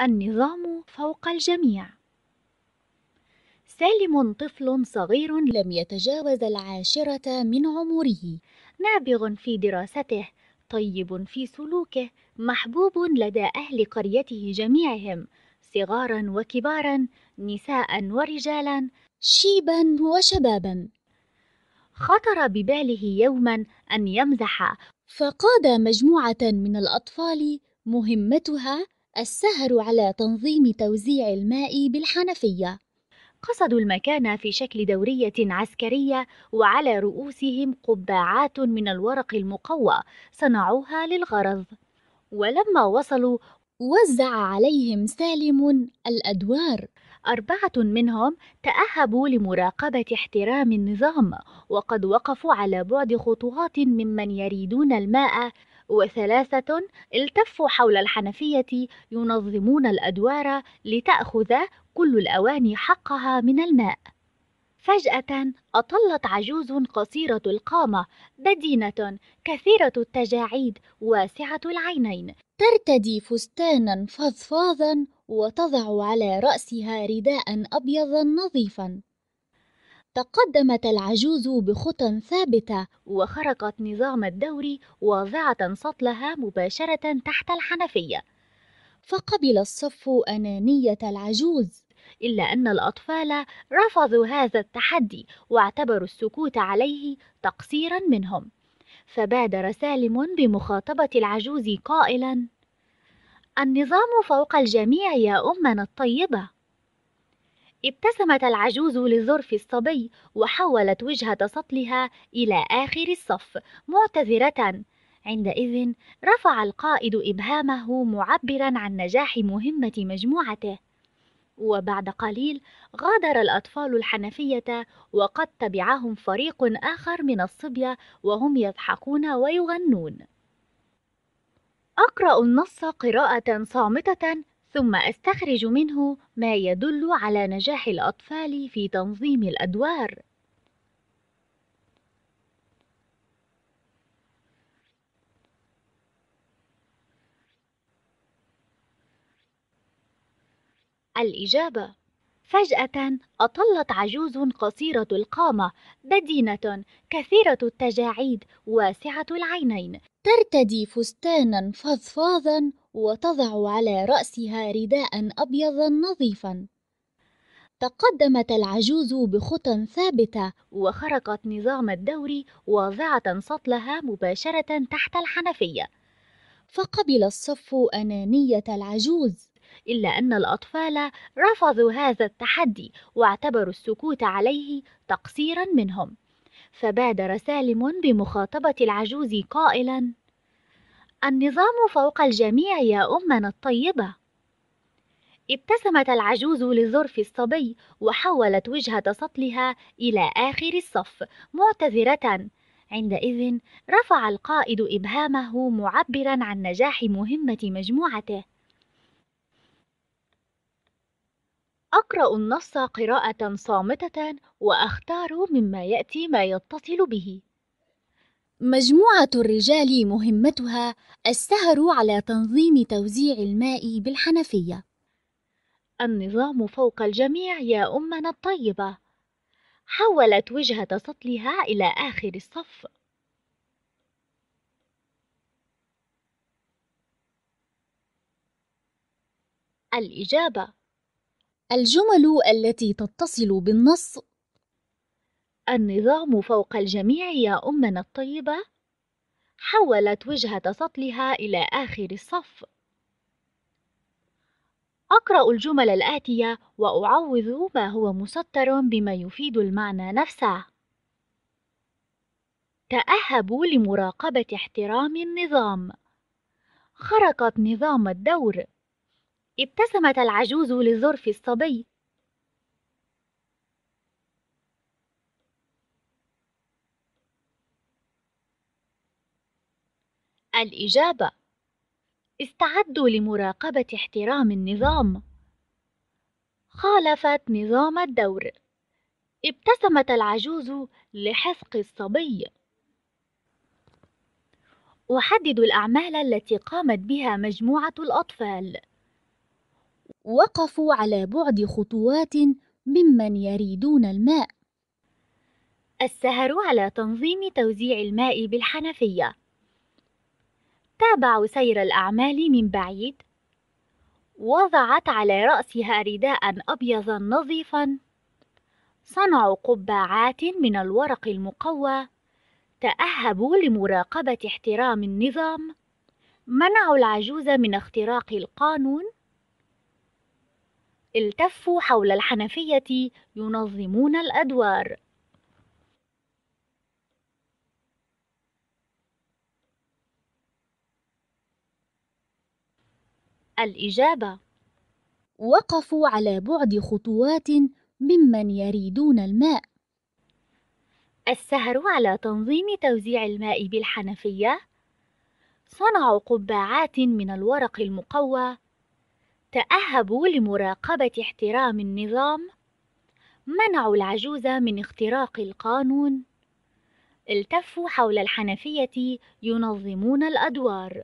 النظام فوق الجميع سالم طفل صغير لم يتجاوز العاشرة من عمره نابغ في دراسته طيب في سلوكه محبوب لدى أهل قريته جميعهم صغارا وكبارا نساء ورجالا شيبا وشبابا خطر بباله يوما أن يمزح فقاد مجموعة من الأطفال مهمتها السهر على تنظيم توزيع الماء بالحنفية قصدوا المكان في شكل دورية عسكرية وعلى رؤوسهم قبعات من الورق المقوى صنعوها للغرض ولما وصلوا وزع عليهم سالم الأدوار أربعة منهم تأهبوا لمراقبة احترام النظام وقد وقفوا على بعد خطوات ممن يريدون الماء وثلاثة التفوا حول الحنفية ينظمون الأدوار لتأخذ كل الأواني حقها من الماء فجأة أطلت عجوز قصيرة القامة بدينة كثيرة التجاعيد واسعة العينين ترتدي فستانا فضفاضا وتضع على رأسها رداء أبيضا نظيفا تقدمت العجوز بخطى ثابتة وخرقت نظام الدوري واضعة سطلها مباشرة تحت الحنفية فقبل الصف أنانية العجوز إلا أن الأطفال رفضوا هذا التحدي واعتبروا السكوت عليه تقصيرا منهم فبادر سالم بمخاطبة العجوز قائلا النظام فوق الجميع يا أمنا الطيبة ابتسمت العجوز لظرف الصبي وحولت وجهة سطلها إلى آخر الصف معتذرة عندئذ رفع القائد إبهامه معبرا عن نجاح مهمة مجموعته وبعد قليل غادر الأطفال الحنفية وقد تبعهم فريق آخر من الصبية وهم يضحكون ويغنون أقرأ النص قراءة صامتة ثم أستخرج منه ما يدل على نجاح الأطفال في تنظيم الأدوار الإجابة فجأة أطلت عجوز قصيرة القامة بدينة كثيرة التجاعيد واسعة العينين ترتدي فستانا فضفاضا وتضع على رأسها رداء أبيضا نظيفا تقدمت العجوز بخطى ثابتة وخرقت نظام الدور واضعة سطلها مباشرة تحت الحنفية فقبل الصف أنانية العجوز إلا أن الأطفال رفضوا هذا التحدي واعتبروا السكوت عليه تقصيرا منهم فبادر سالم بمخاطبة العجوز قائلا النظام فوق الجميع يا أمنا الطيبة ابتسمت العجوز لظرف الصبي وحولت وجهة سطلها إلى آخر الصف معتذرة عندئذ رفع القائد إبهامه معبرا عن نجاح مهمة مجموعته أقرأ النص قراءة صامتة وأختار مما يأتي ما يتصل به مجموعة الرجال مهمتها السهر على تنظيم توزيع الماء بالحنفية. النظام فوق الجميع يا أمنا الطيبة. حولت وجهة سطلها إلى آخر الصف. الإجابة الجمل التي تتصل بالنص النظام فوق الجميع يا أمنا الطيبة حولت وجهة سطلها إلى آخر الصف أقرأ الجمل الآتية وأعوض ما هو مسطر بما يفيد المعنى نفسه تأهبوا لمراقبة احترام النظام خرقت نظام الدور ابتسمت العجوز لظرف الصبي الإجابة استعدوا لمراقبة احترام النظام خالفت نظام الدور ابتسمت العجوز لحسق الصبي أحدد الأعمال التي قامت بها مجموعة الأطفال وقفوا على بعد خطوات ممن يريدون الماء السهر على تنظيم توزيع الماء بالحنفيه تابعوا سير الأعمال من بعيد وضعت على رأسها رداء أبيضا نظيفا صنعوا قبعات من الورق المقوى تأهبوا لمراقبة احترام النظام منعوا العجوز من اختراق القانون التفوا حول الحنفية ينظمون الأدوار الإجابة وقفوا على بعد خطوات ممن يريدون الماء السهر على تنظيم توزيع الماء بالحنفية صنعوا قبعات من الورق المقوى تأهبوا لمراقبة احترام النظام منعوا العجوز من اختراق القانون التفوا حول الحنفية ينظمون الأدوار